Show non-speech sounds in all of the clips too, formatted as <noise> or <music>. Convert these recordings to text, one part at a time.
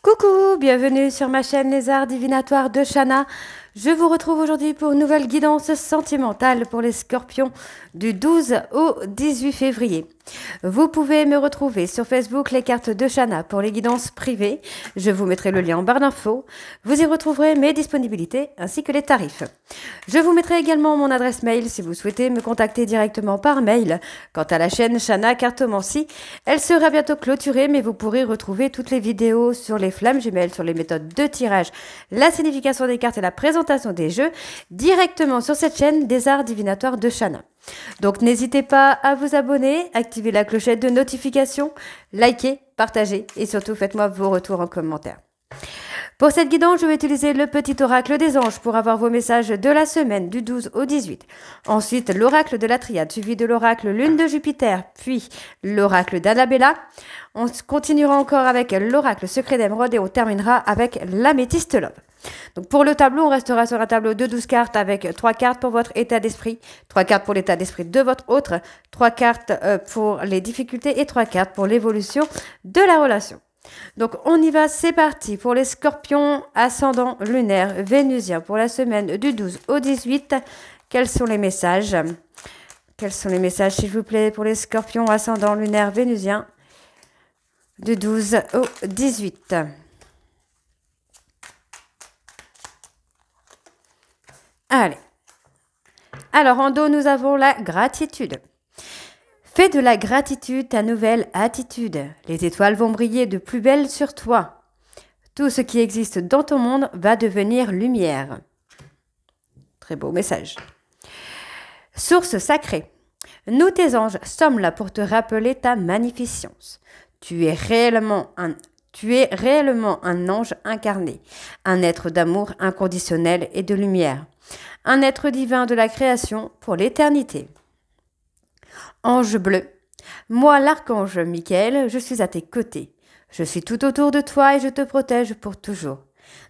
Coucou, bienvenue sur ma chaîne Les Arts Divinatoires de Chana. Je vous retrouve aujourd'hui pour une nouvelle guidance sentimentale pour les scorpions du 12 au 18 février. Vous pouvez me retrouver sur Facebook les cartes de Chana pour les guidances privées. Je vous mettrai le lien en barre d'infos. Vous y retrouverez mes disponibilités ainsi que les tarifs. Je vous mettrai également mon adresse mail si vous souhaitez me contacter directement par mail. Quant à la chaîne Chana Cartomancy, elle sera bientôt clôturée mais vous pourrez retrouver toutes les vidéos sur les flammes jumelles, sur les méthodes de tirage, la signification des cartes et la présentation des jeux directement sur cette chaîne des arts divinatoires de shana Donc n'hésitez pas à vous abonner, activer la clochette de notification, liker, partager et surtout faites-moi vos retours en commentaire. Pour cette guidance, je vais utiliser le petit oracle des anges pour avoir vos messages de la semaine du 12 au 18. Ensuite, l'oracle de la triade, suivi de l'oracle lune de Jupiter, puis l'oracle d'Annabella. On continuera encore avec l'oracle secret d'émeraude et on terminera avec l'améthyste love. Donc pour le tableau, on restera sur un tableau de 12 cartes avec trois cartes pour votre état d'esprit, trois cartes pour l'état d'esprit de votre autre, trois cartes euh, pour les difficultés et trois cartes pour l'évolution de la relation. Donc on y va, c'est parti pour les scorpions ascendant lunaire vénusien pour la semaine du 12 au 18. Quels sont les messages Quels sont les messages s'il vous plaît pour les scorpions ascendant lunaire vénusien du 12 au 18 Allez. Alors en dos nous avons la gratitude. Fais de la gratitude ta nouvelle attitude. Les étoiles vont briller de plus belle sur toi. Tout ce qui existe dans ton monde va devenir lumière. Très beau message. Source sacrée. Nous, tes anges, sommes là pour te rappeler ta magnificence. Tu es réellement un, tu es réellement un ange incarné, un être d'amour inconditionnel et de lumière, un être divin de la création pour l'éternité. Ange bleu, moi l'archange Michael, je suis à tes côtés. Je suis tout autour de toi et je te protège pour toujours.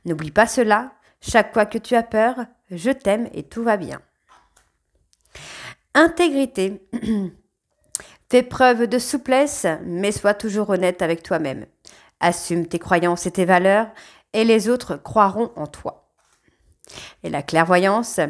N'oublie pas cela, chaque fois que tu as peur, je t'aime et tout va bien. Intégrité. <clears throat> Fais preuve de souplesse, mais sois toujours honnête avec toi-même. Assume tes croyances et tes valeurs, et les autres croiront en toi. Et la clairvoyance,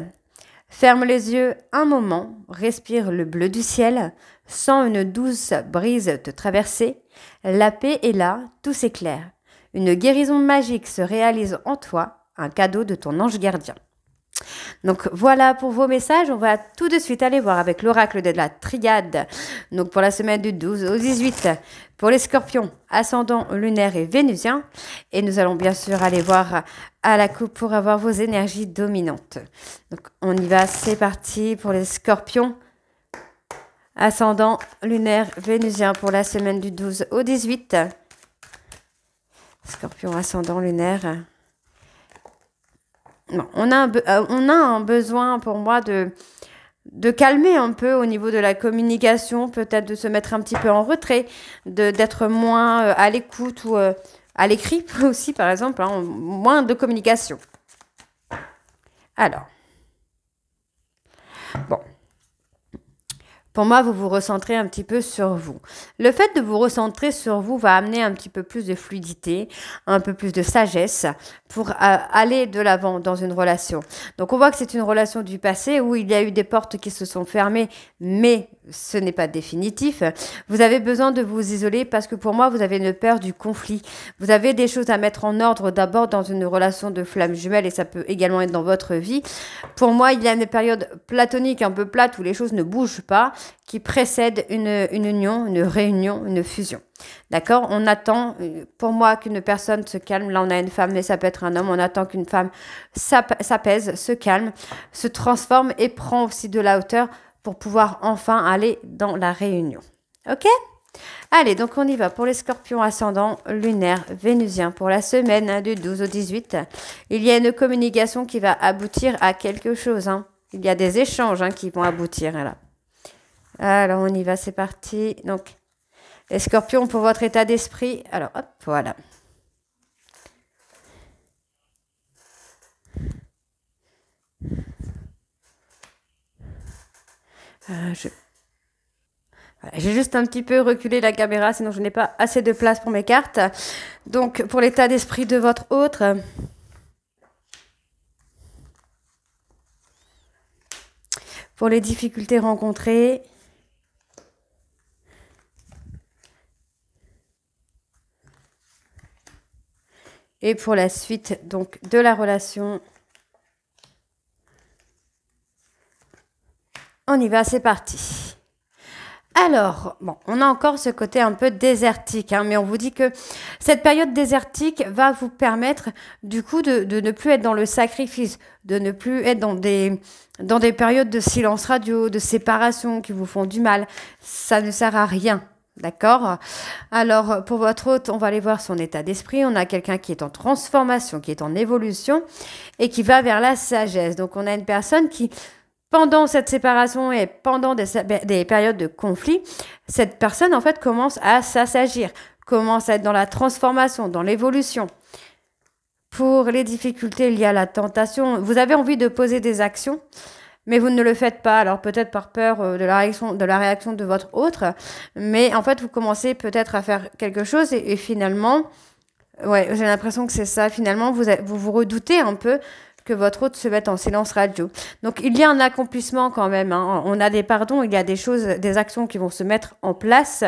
Ferme les yeux un moment, respire le bleu du ciel, sens une douce brise te traverser. La paix est là, tout s'éclaire. Une guérison magique se réalise en toi, un cadeau de ton ange gardien. Donc voilà pour vos messages. On va tout de suite aller voir avec l'oracle de la triade. Donc pour la semaine du 12 au 18, pour les scorpions, ascendant lunaire et vénusien. Et nous allons bien sûr aller voir à la coupe pour avoir vos énergies dominantes. Donc on y va, c'est parti pour les scorpions. Ascendant lunaire vénusien pour la semaine du 12 au 18. Scorpion ascendant lunaire on, a un euh, on a un besoin pour moi de, de calmer un peu au niveau de la communication, peut-être de se mettre un petit peu en retrait, d'être moins euh, à l'écoute ou euh, à l'écrit <laughs> aussi, par exemple, hein, moins de communication. Alors, bon, pour moi, vous vous recentrez un petit peu sur vous. Le fait de vous recentrer sur vous va amener un petit peu plus de fluidité, un peu plus de sagesse pour euh, aller de l'avant dans une relation. Donc on voit que c'est une relation du passé où il y a eu des portes qui se sont fermées, mais ce n'est pas définitif. Vous avez besoin de vous isoler parce que pour moi, vous avez une peur du conflit. Vous avez des choses à mettre en ordre d'abord dans une relation de flamme jumelle et ça peut également être dans votre vie. Pour moi, il y a une période platonique un peu plate où les choses ne bougent pas qui précède une, une union, une réunion, une fusion. D'accord On attend, pour moi, qu'une personne se calme. Là, on a une femme, mais ça peut être un homme. On attend qu'une femme s'apaise, se calme, se transforme et prend aussi de la hauteur pour pouvoir enfin aller dans la réunion. Ok Allez, donc on y va pour les scorpions ascendants lunaires vénusiens. Pour la semaine hein, du 12 au 18, il y a une communication qui va aboutir à quelque chose. Hein. Il y a des échanges hein, qui vont aboutir là. Alors on y va, c'est parti. Donc, les scorpions, pour votre état d'esprit. Alors, hop, voilà. Euh, je... J'ai juste un petit peu reculé la caméra, sinon je n'ai pas assez de place pour mes cartes. Donc, pour l'état d'esprit de votre autre. pour les difficultés rencontrées, et pour la suite donc de la relation. On y va, c'est parti. Alors, bon, on a encore ce côté un peu désertique, hein, mais on vous dit que cette période désertique va vous permettre, du coup, de, ne plus être dans le sacrifice, de ne plus être dans des, dans des périodes de silence radio, de séparation qui vous font du mal. Ça ne sert à rien. D'accord Alors, pour votre hôte, on va aller voir son état d'esprit. On a quelqu'un qui est en transformation, qui est en évolution et qui va vers la sagesse. Donc, on a une personne qui, pendant cette séparation et pendant ben, des, périodes de conflit, cette personne en fait commence à s'assagir, commence à être dans la transformation, dans l'évolution. Pour les difficultés liées à la tentation, vous avez envie de poser des actions, mais vous ne le faites pas. Alors peut-être par peur euh, de la, réaction, de la réaction de votre autre, mais en fait vous commencez peut-être à faire quelque chose et, finalement, ouais, j'ai l'impression que c'est ça. Finalement, vous vous redoutez un peu que votre hôte se mette en silence radio. Donc il y a un accomplissement quand même. Hein. On a des pardons, il y a des choses, des actions qui vont se mettre en place,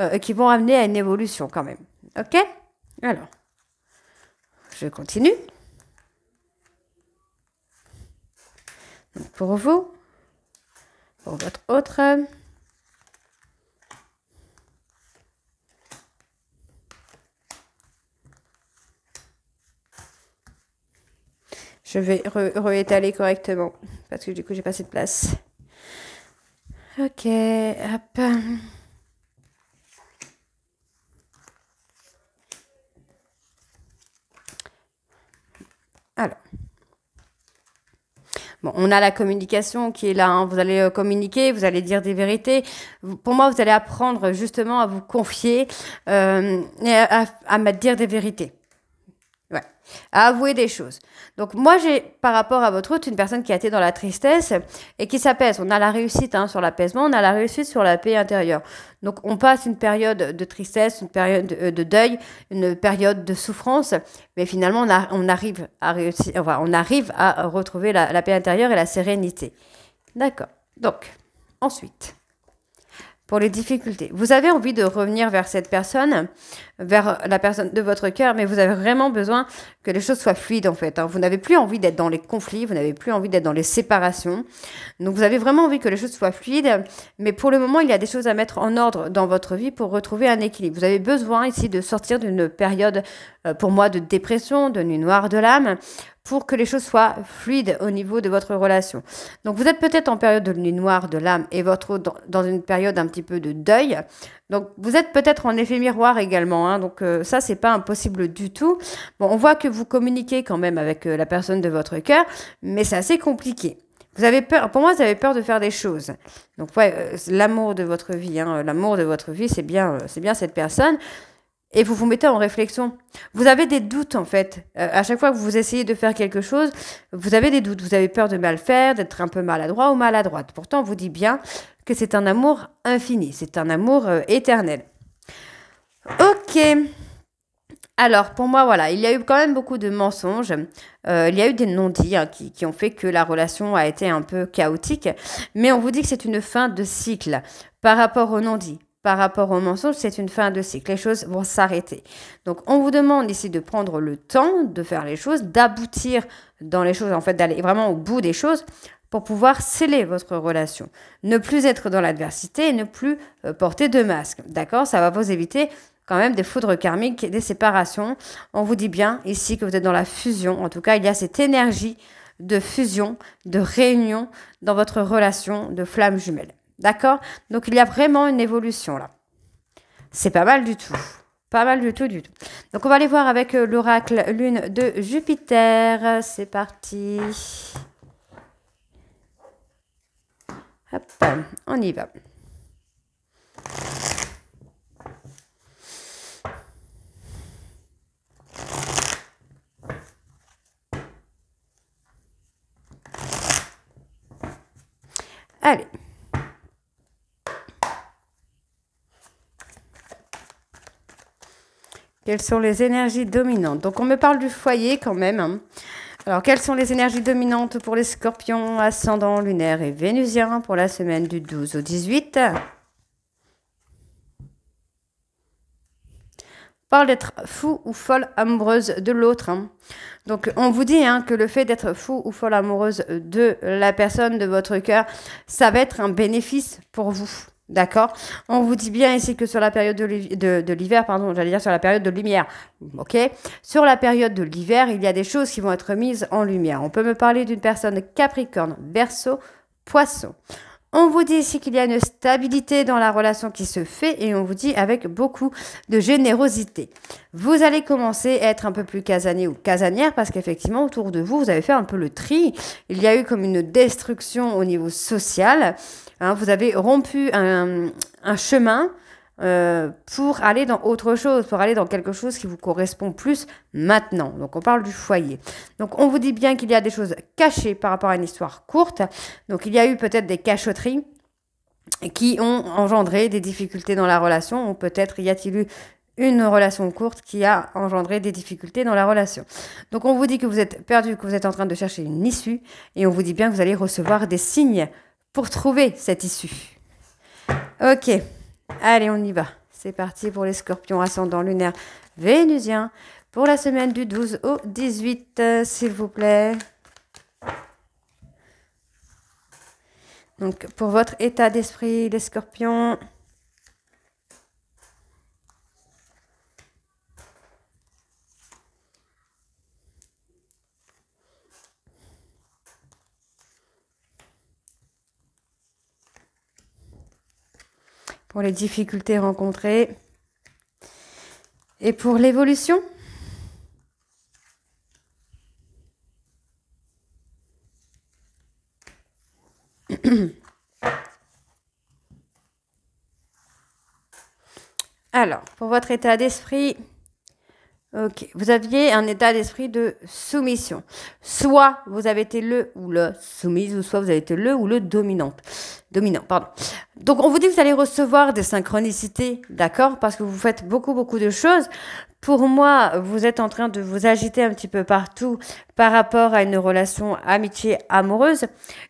euh, et qui vont amener à une évolution quand même. Ok Alors, je continue. pour vous, pour votre autre. Je vais réétaler correctement parce que du coup j'ai pas assez de place. Ok, Alors. Bon, on a la communication qui est là. Hein. Vous allez euh, communiquer, vous allez dire des vérités. Pour moi, vous allez apprendre justement à vous confier euh, et à, à me dire des vérités à avouer des choses. Donc moi, j'ai par rapport à votre hôte, une personne qui a été dans la tristesse et qui s'apaise. On a la réussite hein, sur l'apaisement, on a la réussite sur la paix intérieure. Donc on passe une période de tristesse, une période euh, de deuil, une période de souffrance, mais finalement on, arrive, à on arrive à retrouver la paix intérieure et la sérénité. D'accord. Donc ensuite pour les difficultés. Vous avez envie de revenir vers cette personne, vers la personne de votre cœur, mais vous avez vraiment besoin que les choses soient fluides en fait. Hein. Vous n'avez plus envie d'être dans les conflits, vous n'avez plus envie d'être dans les séparations. Donc vous avez vraiment envie que les choses soient fluides, mais pour le moment, il y a des choses à mettre en ordre dans votre vie pour retrouver un équilibre. Vous avez besoin ici de sortir d'une période, euh, pour moi, de dépression, de nuit noire de l'âme, pour que les choses soient fluides au niveau de votre relation. Donc vous êtes peut-être en période de nuit noire de l'âme et votre dans une période un petit peu de deuil. Donc vous êtes peut-être en effet miroir également. Hein. donc euh, ça c'est pas impossible du tout. Bon, on voit que vous communiquez quand même avec euh, la personne de votre cœur, mais c'est assez compliqué. Vous avez peur, pour moi, vous avez peur de faire des choses. Donc, ouais, euh, l'amour de votre vie, hein. l'amour de votre vie, c'est bien, c'est bien cette personne et vous vous mettez en réflexion. Vous avez des doutes en fait. Euh, à chaque fois que vous essayez de faire quelque chose, vous avez des doutes. Vous avez peur de mal faire, d'être un peu maladroit ou maladroite. Pourtant, on vous dit bien que c'est un amour infini, c'est un amour euh, éternel. Ok. Alors pour moi, voilà, il y a eu quand même beaucoup de mensonges. Euh, il y a eu des non-dits hein, qui, ont fait que la relation a été un peu chaotique. Mais on vous dit que c'est une fin de cycle par rapport aux non-dits par rapport au mensonge, c'est une fin de cycle. Les choses vont s'arrêter. Donc, on vous demande ici de prendre le temps de faire les choses, d'aboutir dans les choses, en fait, d'aller vraiment au bout des choses pour pouvoir sceller votre relation. Ne plus être dans l'adversité ne plus euh, porter de masque. D'accord Ça va vous éviter quand même des foudres karmiques des séparations. On vous dit bien ici que vous êtes dans la fusion. En tout cas, il y a cette énergie de fusion, de réunion dans votre relation de flamme jumelle. D'accord Donc il y a vraiment une évolution là. C'est pas mal du tout. Pas mal du tout, du tout. Donc on va aller voir avec euh, l'oracle lune de Jupiter. C'est parti. Hop, on y va. Allez. Quelles sont les énergies dominantes Donc on me parle du foyer quand même. Hein. Alors quelles sont les énergies dominantes pour les scorpions, ascendants, lunaires et vénusiens pour la semaine du 12 au 18 parle d'être fou ou folle amoureuse de l'autre. Hein. Donc on vous dit hein, que le fait d'être fou ou folle amoureuse de la personne de votre cœur, ça va être un bénéfice pour vous. D'accord On vous dit bien ici que sur la période de l'hiver, pardon, j'allais dire sur la période de lumière. OK Sur la période de l'hiver, il y a des choses qui vont être mises en lumière. On peut me parler d'une personne Capricorne, berceau, Poisson. On vous dit ici qu'il y a une stabilité dans la relation qui se fait et on vous dit avec beaucoup de générosité. Vous allez commencer à être un peu plus casanier ou casanière parce qu'effectivement autour de vous, vous avez fait un peu le tri. Il y a eu comme une destruction au niveau social Hein, vous avez rompu un, chemin euh, pour aller dans autre chose, pour aller dans quelque chose qui vous correspond plus maintenant. Donc on parle du foyer. Donc on vous dit bien qu'il y a des choses cachées par rapport à une histoire courte. Donc il y a eu peut-être des cachotteries qui ont engendré des difficultés dans la relation, ou peut-être y a-t-il eu une relation courte qui a engendré des difficultés dans la relation. Donc on vous dit que vous êtes perdu, que vous êtes en train de chercher une issue, et on vous dit bien que vous allez recevoir des signes pour trouver cette issue. Ok, allez, on y va. C'est parti pour les scorpions ascendant lunaire vénusien pour la semaine du 12 au 18, euh, s'il vous plaît. Donc, pour votre état d'esprit, les scorpions. pour les difficultés rencontrées et pour l'évolution. <coughs> Alors, pour votre état d'esprit, Ok, vous aviez un état d'esprit de soumission. Soit vous avez été le ou le soumise, ou soit vous avez été le ou le dominante. Dominant, pardon. Donc on vous dit que vous allez recevoir des synchronicités, d'accord Parce que vous faites beaucoup, beaucoup de choses. Pour moi, vous êtes en train de vous agiter un petit peu partout par rapport à une relation amitié-amoureuse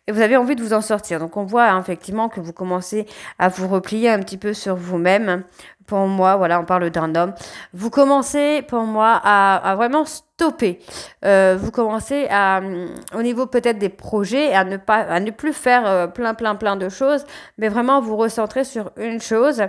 et vous avez envie de vous en sortir. Donc on voit hein, effectivement que vous commencez à vous replier un petit peu sur vous-même, pour moi, voilà, on parle d'un homme, vous commencez pour moi à, vraiment stopper. Euh, vous commencez à, mm, au niveau peut-être des projets, à ne, pas, à ne plus faire euh, plein, plein, plein de choses, mais vraiment vous recentrer sur une chose,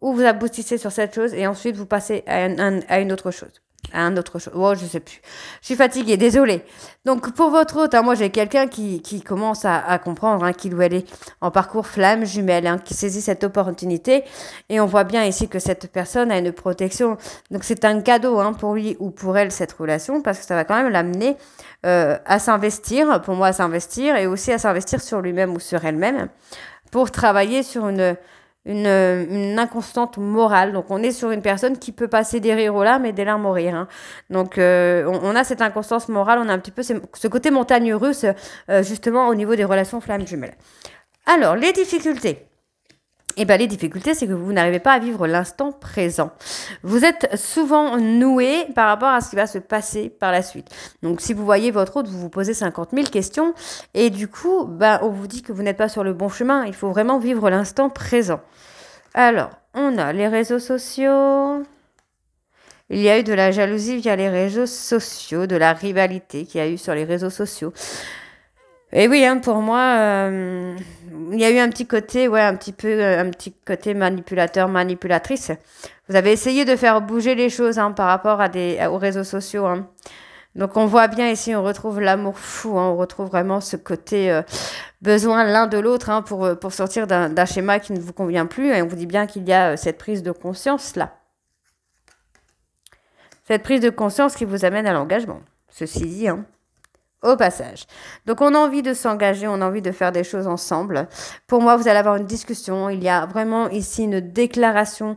où vous aboutissez sur cette chose et ensuite vous passez à, à une autre chose un hein, autre chose Oh, je sais plus. Je suis fatiguée, désolée. Donc, pour votre hôte, hein, moi, j'ai quelqu'un qui, qui, commence à, comprendre hein, qu'il ou elle est en parcours flamme jumelle, qui saisit cette opportunité. Et on voit bien ici que cette personne a une protection. Donc, c'est un cadeau pour lui ou pour elle, cette relation, parce que ça va quand même l'amener euh, à s'investir, pour moi, à s'investir, et aussi à s'investir sur lui-même ou sur elle-même, pour travailler sur une une, inconstante morale. Donc on est sur une personne qui peut passer des rires aux larmes et des larmes aux rires. Hein. Donc euh, on, a cette inconstance morale, on a un petit peu ce, côté montagne russe euh, justement au niveau des relations flammes jumelles. Alors les difficultés. Et eh bien les difficultés, c'est que vous n'arrivez pas à vivre l'instant présent. Vous êtes souvent noué par rapport à ce qui va se passer par la suite. Donc si vous voyez votre hôte, vous vous posez 50 000 questions et du coup, ben, on vous dit que vous n'êtes pas sur le bon chemin. Il faut vraiment vivre l'instant présent. Alors, on a les réseaux sociaux. Il y a eu de la jalousie via les réseaux sociaux, de la rivalité qu'il y a eu sur les réseaux sociaux. Et oui, hein, pour moi, euh, il y a eu un petit côté, ouais, un petit peu, euh, un petit côté manipulateur, manipulatrice. Vous avez essayé de faire bouger les choses hein, par rapport à des, aux réseaux sociaux. Hein. Donc on voit bien ici, on retrouve l'amour fou, hein. on retrouve vraiment ce côté euh, besoin l'un de l'autre hein, pour, pour sortir d'un schéma qui ne vous convient plus. Et on vous dit bien qu'il y a cette prise de conscience là. Cette prise de conscience qui vous amène à l'engagement. Ceci dit, hein au passage. Donc on a envie de s'engager, on a envie de faire des choses ensemble. Pour moi, vous allez avoir une discussion. Il y a vraiment ici une déclaration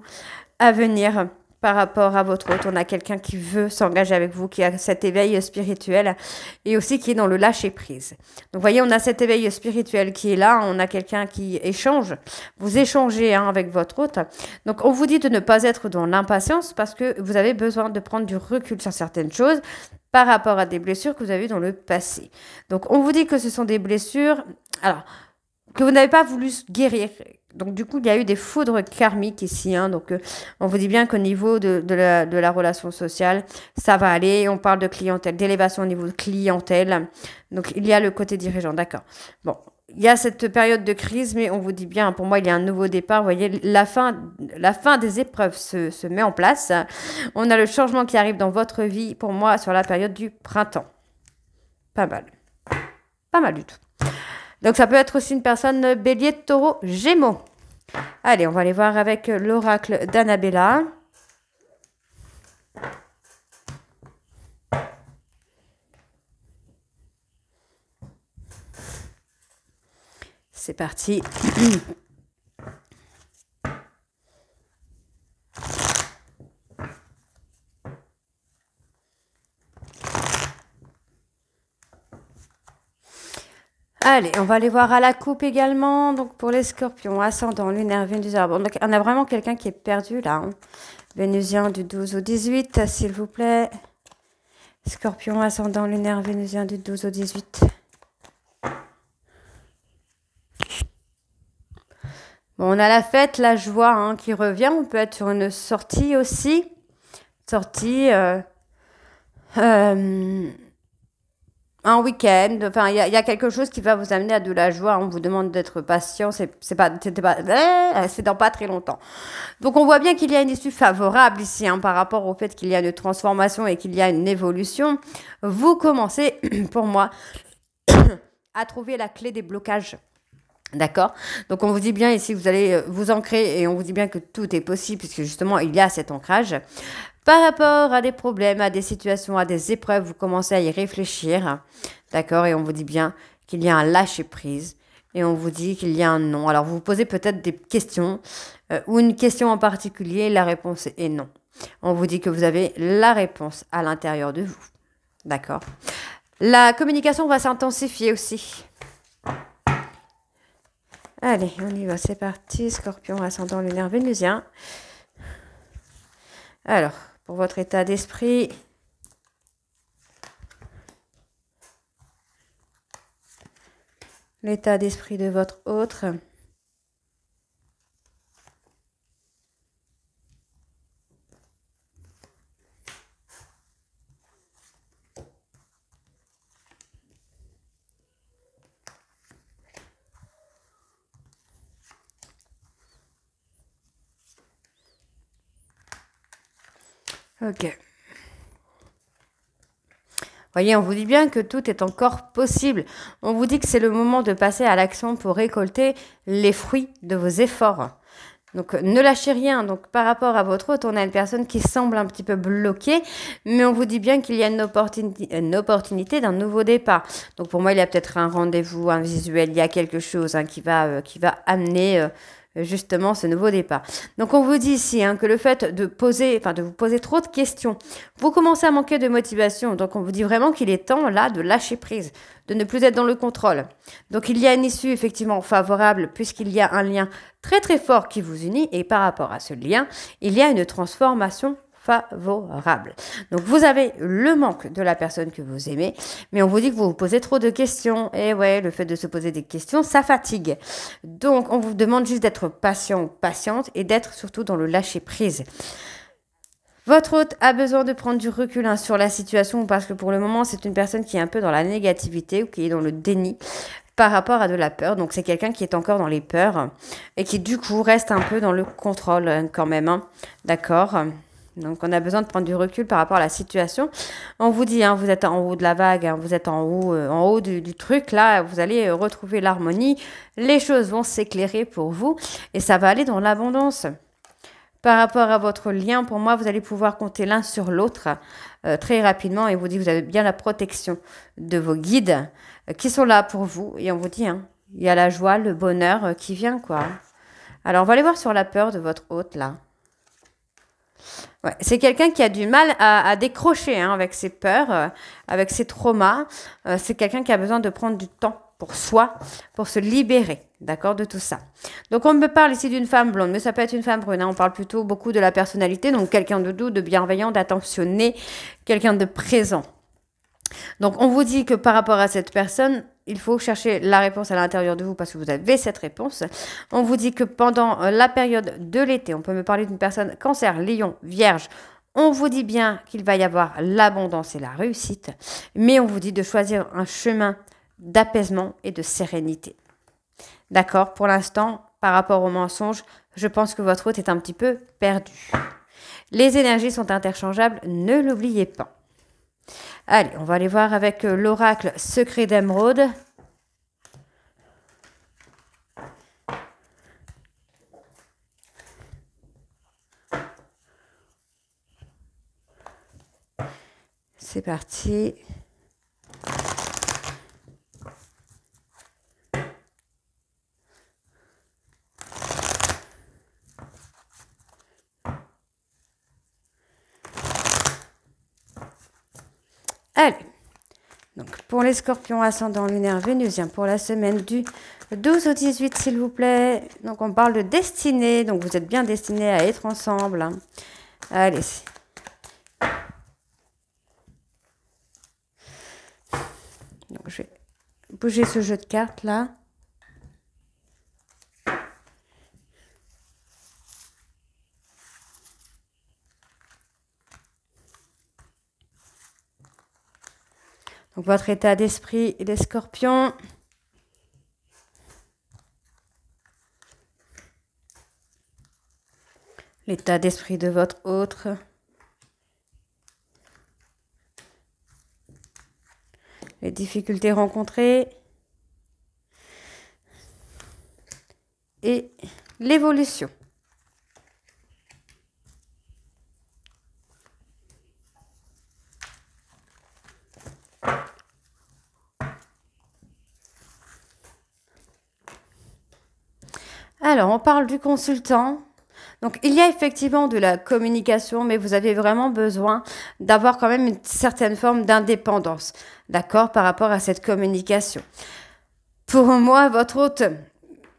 à venir par rapport à votre hôte. On a quelqu'un qui veut s'engager avec vous, qui a cet éveil spirituel et aussi qui est dans le lâcher-prise. Donc, voyez, on a cet éveil spirituel qui est là. On a quelqu'un qui échange. Vous échangez hein, avec votre hôte. Donc, on vous dit de ne pas être dans l'impatience parce que vous avez besoin de prendre du recul sur certaines choses, par rapport à des blessures que vous avez eues dans le passé. Donc on vous dit que ce sont des blessures alors que vous n'avez pas voulu guérir. Donc du coup, il y a eu des foudres karmiques ici. Hein. donc euh, on vous dit bien qu'au niveau de, la, relation sociale, ça va aller. On parle de clientèle, d'élévation au niveau de clientèle. Donc il y a le côté dirigeant, d'accord. Bon, il y a cette période de crise, mais on vous dit bien, pour moi, il y a un nouveau départ. Vous voyez, la fin, la fin des épreuves se, se met en place. On a le changement qui arrive dans votre vie, pour moi, sur la période du printemps. Pas mal. Pas mal du tout. Donc, ça peut être aussi une personne bélier, taureau, gémeaux. Allez, on va aller voir avec l'oracle d'Annabella. C'est parti. Allez, on va aller voir à la coupe également. Donc pour les scorpions, ascendant, lunaire, Vénus. donc on a vraiment quelqu'un qui est perdu là. Hein. Vénusien du 12 au 18, s'il vous plaît. Scorpion, ascendant, lunaire, Vénusien du 12 au 18. on a la fête, la joie hein, qui revient. On peut être sur une sortie aussi. Sortie. Euh, euh, un week-end. Enfin, il y, a quelque chose qui va vous amener à de la joie. On vous demande d'être patient. C'est pas, euh, dans pas très longtemps. Donc, on voit bien qu'il y a une issue favorable ici hein, par rapport au fait qu'il y a une transformation et qu'il y a une évolution. Vous commencez, <clears throat> pour moi, <coughs> à trouver la clé des blocages D'accord Donc on vous dit bien ici vous allez euh, vous ancrer et on vous dit bien que tout est possible puisque justement il y a cet ancrage. Par rapport à des problèmes, à des situations, à des épreuves, vous commencez à y réfléchir. D'accord Et on vous dit bien qu'il y a un lâcher-prise et on vous dit qu'il y a un non. Alors vous vous posez peut-être des questions euh, ou une question en particulier, la réponse est non. On vous dit que vous avez la réponse à l'intérieur de vous. D'accord La communication va s'intensifier aussi. Allez, on y va, c'est parti. Scorpion ascendant lunaire vénusien. Alors, pour votre état d'esprit, l'état d'esprit de votre autre. Ok. Voyez, on vous dit bien que tout est encore possible. On vous dit que c'est le moment de passer à l'action pour récolter les fruits de vos efforts. Donc ne lâchez rien. Donc par rapport à votre hôte, on a une personne qui semble un petit peu bloquée, mais on vous dit bien qu'il y a une, opportunité d'un nouveau départ. Donc pour moi, il y a peut-être un rendez-vous, un visuel, il y a quelque chose hein, qui va euh, qui va amener euh, euh, justement ce nouveau départ. Donc on vous dit ici hein, que le fait de poser, enfin de vous poser trop de questions, vous commencez à manquer de motivation. Donc on vous dit vraiment qu'il est temps là de lâcher prise, de ne plus être dans le contrôle. Donc il y a une issue effectivement favorable puisqu'il y a un lien très très fort qui vous unit et par rapport à ce lien, il y a une transformation favorable. Donc vous avez le manque de la personne que vous aimez, mais on vous dit que vous vous posez trop de questions. Et eh ouais, le fait de se poser des questions, ça fatigue. Donc on vous demande juste d'être patient patiente et d'être surtout dans le lâcher prise. Votre hôte a besoin de prendre du recul hein, sur la situation parce que pour le moment, c'est une personne qui est un peu dans la négativité ou qui est dans le déni par rapport à de la peur. Donc c'est quelqu'un qui est encore dans les peurs et qui du coup reste un peu dans le contrôle hein, quand même. Hein. D'accord donc on a besoin de prendre du recul par rapport à la situation. On vous dit, hein, vous êtes en haut de la vague, hein, vous êtes en haut, euh, en haut du, truc, là, vous allez euh, retrouver l'harmonie, les choses vont s'éclairer pour vous et ça va aller dans l'abondance. Par rapport à votre lien, pour moi, vous allez pouvoir compter l'un sur l'autre euh, très rapidement et vous dit vous avez bien la protection de vos guides qui sont là pour vous et on vous dit, hein, il y a la joie, le bonheur qui vient, quoi. Alors on va aller voir sur la peur de votre hôte, là c'est quelqu'un qui a du mal à, décrocher hein, avec ses peurs, euh, avec ses traumas. Euh, c'est quelqu'un qui a besoin de prendre du temps pour soi, pour se libérer, d'accord, de tout ça. Donc on me parle ici d'une femme blonde, mais ça peut être une femme brune. Hein. on parle plutôt beaucoup de la personnalité, donc quelqu'un de doux, de bienveillant, d'attentionné, quelqu'un de présent. Donc on vous dit que par rapport à cette personne, il faut chercher la réponse à l'intérieur de vous parce que vous avez cette réponse. On vous dit que pendant euh, la période de l'été, on peut me parler d'une personne cancer, lion, vierge. On vous dit bien qu'il va y avoir l'abondance et la réussite, mais on vous dit de choisir un chemin d'apaisement et de sérénité. D'accord Pour l'instant, par rapport au mensonge, je pense que votre hôte est un petit peu perdue. Les énergies sont interchangeables, ne l'oubliez pas. Allez, on va aller voir avec euh, l'oracle secret d'Emeraude. C'est parti. Allez. Donc, pour les scorpions ascendants lunaire vénusien, pour la semaine du 12 au 18, s'il vous plaît. Donc, on parle de destinée. Donc, vous êtes bien destinés à être ensemble. Hein. Allez. Donc, je vais bouger ce jeu de cartes là. votre état d'esprit des scorpions. L'état d'esprit de votre autre. Les difficultés rencontrées. Et l'évolution. on parle du consultant. Donc il y a effectivement de la communication, mais vous avez vraiment besoin d'avoir quand même une certaine forme d'indépendance, d'accord, par rapport à cette communication. Pour moi, votre hôte,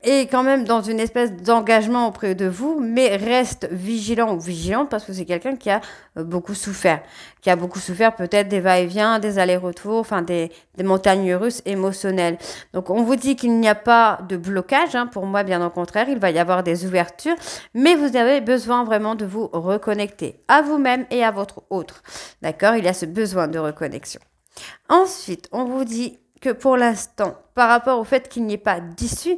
et quand même dans une espèce d'engagement auprès de vous, mais reste vigilant ou vigilante parce que c'est quelqu'un qui a euh, beaucoup souffert, qui a beaucoup souffert peut-être des va-et-vient, des allers-retours, enfin des, montagnes russes émotionnelles. Donc on vous dit qu'il n'y a pas de blocage, hein. pour moi bien au contraire, il va y avoir des ouvertures, mais vous avez besoin vraiment de vous reconnecter à vous-même et à votre autre. D'accord Il y a ce besoin de reconnexion. Ensuite, on vous dit que pour l'instant, par rapport au fait qu'il n'y ait pas d'issue,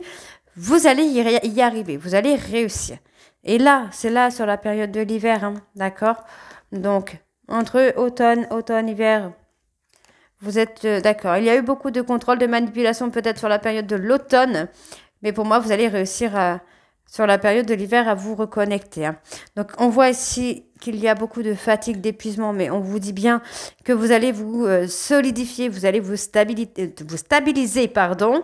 vous allez y arriver, vous allez réussir. Et là, c'est là sur la période de l'hiver, hein, d'accord Donc, entre automne, automne, hiver, vous êtes euh, d'accord. Il y a eu beaucoup de contrôles, de manipulation peut-être sur la période de l'automne, mais pour moi, vous allez réussir à, sur la période de l'hiver à vous reconnecter. Hein. Donc on voit ici qu'il y a beaucoup de fatigue, d'épuisement, mais on vous dit bien que vous allez vous euh, solidifier, vous allez vous stabiliser, euh, vous stabiliser pardon.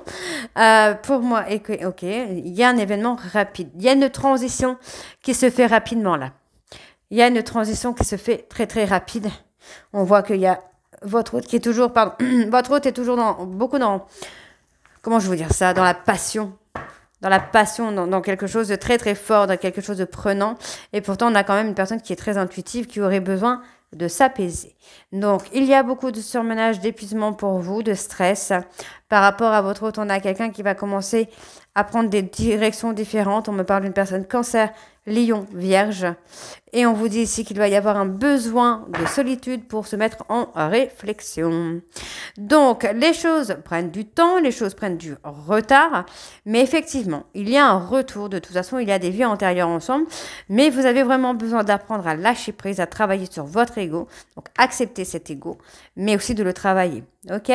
Euh, pour moi, et que, ok, il y a un événement rapide, il y a une transition qui se fait rapidement là. Il y a une transition qui se fait très très rapide. On voit qu'il y a votre hôte qui est toujours, pardon, <clears throat> votre hôte est toujours dans beaucoup dans, comment je vous dire ça, dans la passion dans la passion, dans, quelque chose de très très fort, dans quelque chose de prenant. Et pourtant, on a quand même une personne qui est très intuitive, qui aurait besoin de s'apaiser. Donc, il y a beaucoup de surmenage, d'épuisement pour vous, de stress. Par rapport à votre autre, on a quelqu'un qui va commencer à prendre des directions différentes. On me parle d'une personne cancer Lion, Vierge. Et on vous dit ici qu'il va y avoir un besoin de solitude pour se mettre en réflexion. Donc, les choses prennent du temps, les choses prennent du retard, mais effectivement, il y a un retour. De toute façon, il y a des vies antérieures ensemble, mais vous avez vraiment besoin d'apprendre à lâcher prise, à travailler sur votre ego. Donc, accepter cet ego, mais aussi de le travailler. OK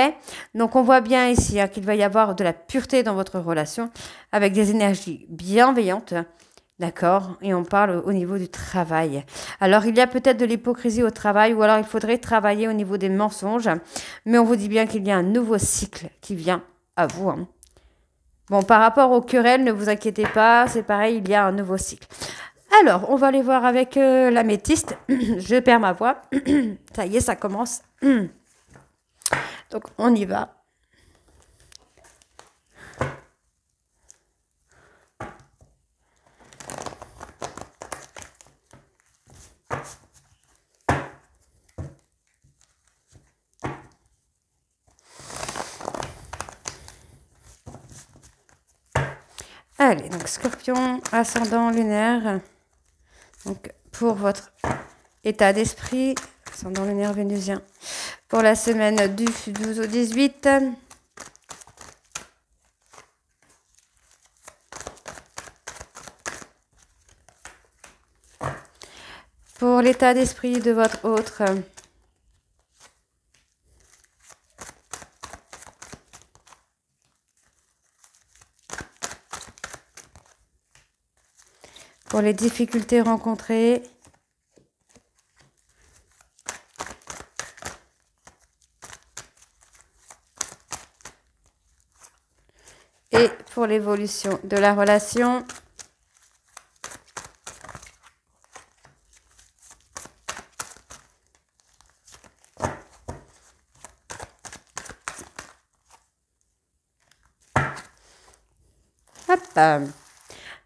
Donc, on voit bien ici hein, qu'il va y avoir de la pureté dans votre relation avec des énergies bienveillantes D'accord Et on parle au niveau du travail. Alors, il y a peut-être de l'hypocrisie au travail ou alors il faudrait travailler au niveau des mensonges. Mais on vous dit bien qu'il y a un nouveau cycle qui vient à vous. Hein. Bon, par rapport aux querelles, ne vous inquiétez pas. C'est pareil, il y a un nouveau cycle. Alors, on va aller voir avec la euh, l'améthyste. <clears throat> Je perds ma voix. <clears throat> ça y est, ça commence. <clears throat> Donc, on y va. donc scorpion, ascendant lunaire. Donc pour votre état d'esprit, ascendant lunaire vénusien. Pour la semaine du 12 au 18. Pour l'état d'esprit de votre autre. pour les difficultés rencontrées. Et pour l'évolution de la relation.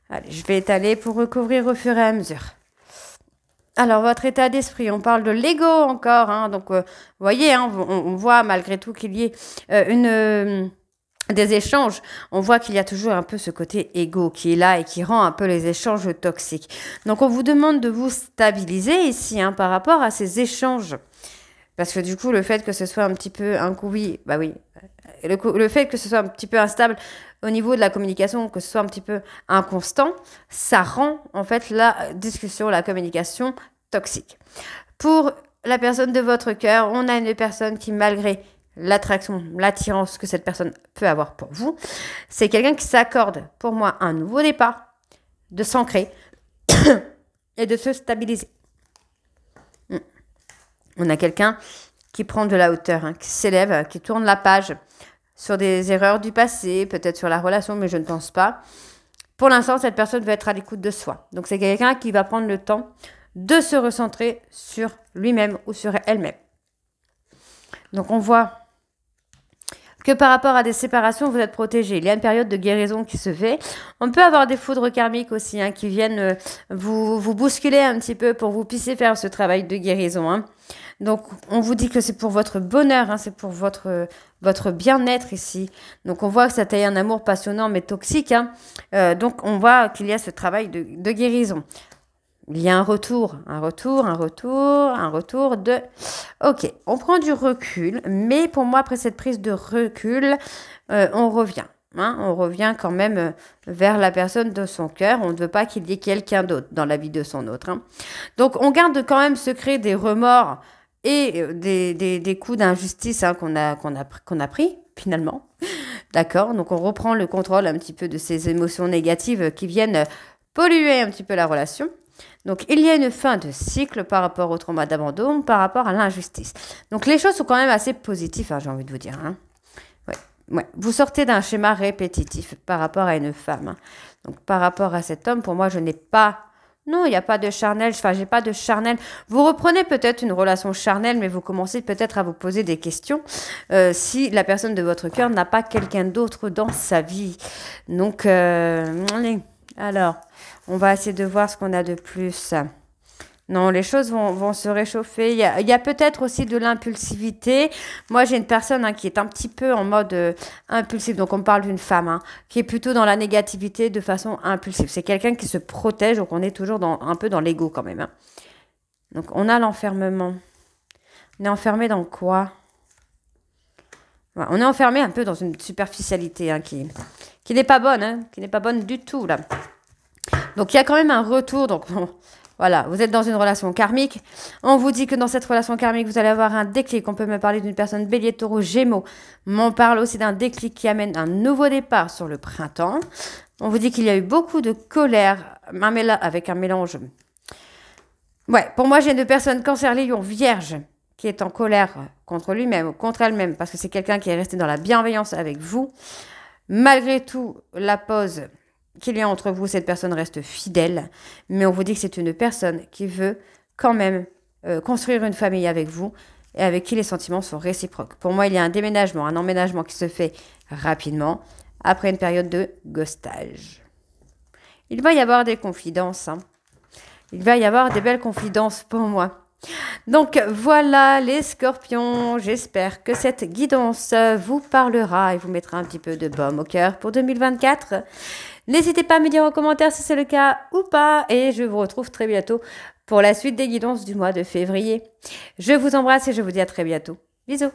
Allez, je vais étaler pour recouvrir au fur et à mesure. Alors, votre état d'esprit, on parle de l'ego encore. Hein, donc, euh, vous voyez, hein, on, voit malgré tout qu'il y ait euh, une, euh, des échanges. On voit qu'il y a toujours un peu ce côté ego qui est là et qui rend un peu les échanges toxiques. Donc, on vous demande de vous stabiliser ici hein, par rapport à ces échanges. Parce que du coup, le fait que ce soit un petit peu un bah oui. Le, le, fait que ce soit un petit peu instable au niveau de la communication, que ce soit un petit peu inconstant, ça rend en fait la discussion, la communication toxique. Pour la personne de votre cœur, on a une personne qui, malgré l'attraction, l'attirance que cette personne peut avoir pour vous, c'est quelqu'un qui s'accorde, pour moi, un nouveau départ, de s'ancrer <coughs> et de se stabiliser on a quelqu'un qui prend de la hauteur, hein, qui s'élève, euh, qui tourne la page sur des erreurs du passé, peut-être sur la relation, mais je ne pense pas. Pour l'instant, cette personne va être à l'écoute de soi. Donc c'est quelqu'un qui va prendre le temps de se recentrer sur lui-même ou sur elle-même. Donc on voit que par rapport à des séparations, vous êtes protégé. Il y a une période de guérison qui se fait. On peut avoir des foudres karmiques aussi hein, qui viennent euh, vous, bousculer un petit peu pour vous pisser faire ce travail de guérison. Hein. Donc, on vous dit que c'est pour votre bonheur, hein, c'est pour votre, votre bien-être ici. Donc, on voit que ça taille un amour passionnant mais toxique. Euh, donc, on voit qu'il y a ce travail de, de guérison il y a un retour, un retour, un retour, un retour de... Ok, on prend du recul, mais pour moi, après cette prise de recul, euh, on revient. Hein, on revient quand même euh, vers la personne de son cœur. On ne veut pas qu'il y ait quelqu'un d'autre dans la vie de son autre. Hein. Donc on garde quand même secret des remords et euh, des, des, des coups d'injustice hein, qu'on a, qu'on a, qu'on a pris finalement. D'accord Donc on reprend le contrôle un petit peu de ces émotions négatives qui viennent polluer un petit peu la relation. Donc il y a une fin de cycle par rapport au trauma d'abandon, par rapport à l'injustice. Donc les choses sont quand même assez positives, hein, j'ai envie de vous dire. Hein. Ouais, Vous sortez d'un schéma répétitif par rapport à une femme. Hein. Donc par rapport à cet homme, pour moi, je n'ai pas... Non, il n'y a pas de charnel, enfin j'ai pas de charnel. Vous reprenez peut-être une relation charnelle, mais vous commencez peut-être à vous poser des questions euh, si la personne de votre cœur n'a pas quelqu'un d'autre dans sa vie. Donc, euh... allez. Alors, on va essayer de voir ce qu'on a de plus. Non, les choses vont, se réchauffer. Il y a, peut-être aussi de l'impulsivité. Moi, j'ai une personne hein, qui est un petit peu en mode euh, impulsif. Donc, on parle d'une femme hein, qui est plutôt dans la négativité de façon impulsive. C'est quelqu'un qui se protège. Donc, on est toujours dans, un peu dans l'ego quand même. Hein. Donc, on a l'enfermement. On est enfermé dans quoi on est enfermé un peu dans une superficialité hein, qui, qui n'est pas bonne, hein, qui n'est pas bonne du tout là. Donc il y a quand même un retour. Donc voilà, vous êtes dans une relation karmique. On vous dit que dans cette relation karmique, vous allez avoir un déclic. On peut me parler d'une personne bélier, taureau, gémeaux. Mais on parle aussi d'un déclic qui amène un nouveau départ sur le printemps. On vous dit qu'il y a eu beaucoup de colère avec un mélange. Ouais, pour moi, j'ai une personne cancer, lion, vierge qui est en colère contre lui-même ou contre elle-même, parce que c'est quelqu'un qui est resté dans la bienveillance avec vous, malgré tout, la pause qu'il y a entre vous, cette personne reste fidèle, mais on vous dit que c'est une personne qui veut quand même euh, construire une famille avec vous et avec qui les sentiments sont réciproques. Pour moi, il y a un déménagement, un emménagement qui se fait rapidement après une période de ghostage. Il va y avoir des confidences. Hein. Il va y avoir des belles confidences pour moi. Donc voilà les scorpions, j'espère que cette guidance vous parlera et vous mettra un petit peu de baume au cœur pour 2024. N'hésitez pas à me dire en commentaire si c'est le cas ou pas et je vous retrouve très bientôt pour la suite des guidances du mois de février. Je vous embrasse et je vous dis à très bientôt. Bisous